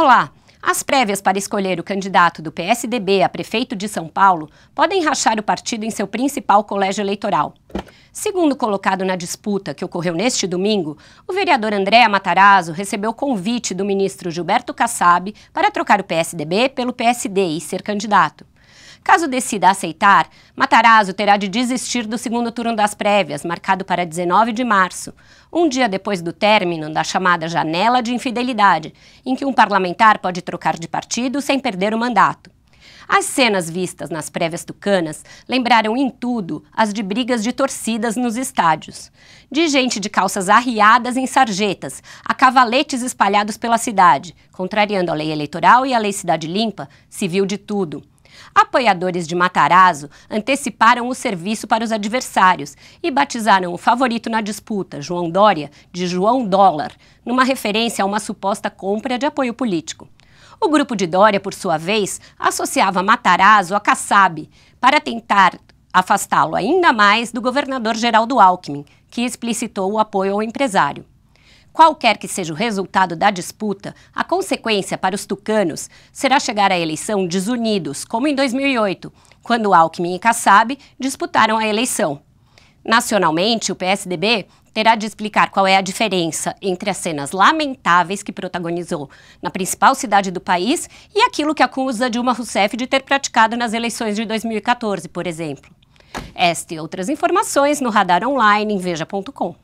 Olá! As prévias para escolher o candidato do PSDB a prefeito de São Paulo podem rachar o partido em seu principal colégio eleitoral. Segundo colocado na disputa que ocorreu neste domingo, o vereador Andréa Matarazzo recebeu convite do ministro Gilberto Kassab para trocar o PSDB pelo PSD e ser candidato. Caso decida aceitar, Matarazzo terá de desistir do segundo turno das prévias, marcado para 19 de março, um dia depois do término da chamada janela de infidelidade, em que um parlamentar pode trocar de partido sem perder o mandato. As cenas vistas nas prévias tucanas lembraram em tudo as de brigas de torcidas nos estádios. De gente de calças arriadas em sarjetas, a cavaletes espalhados pela cidade, contrariando a lei eleitoral e a lei Cidade Limpa, se viu de tudo. Apoiadores de Matarazzo anteciparam o serviço para os adversários e batizaram o favorito na disputa, João Dória, de João Dólar, numa referência a uma suposta compra de apoio político. O grupo de Dória, por sua vez, associava Matarazzo a Kassab para tentar afastá-lo ainda mais do governador Geraldo Alckmin, que explicitou o apoio ao empresário. Qualquer que seja o resultado da disputa, a consequência para os tucanos será chegar à eleição desunidos, como em 2008, quando Alckmin e Kassab disputaram a eleição. Nacionalmente, o PSDB terá de explicar qual é a diferença entre as cenas lamentáveis que protagonizou na principal cidade do país e aquilo que acusa Dilma Rousseff de ter praticado nas eleições de 2014, por exemplo. Esta e outras informações no Radar Online em Veja.com.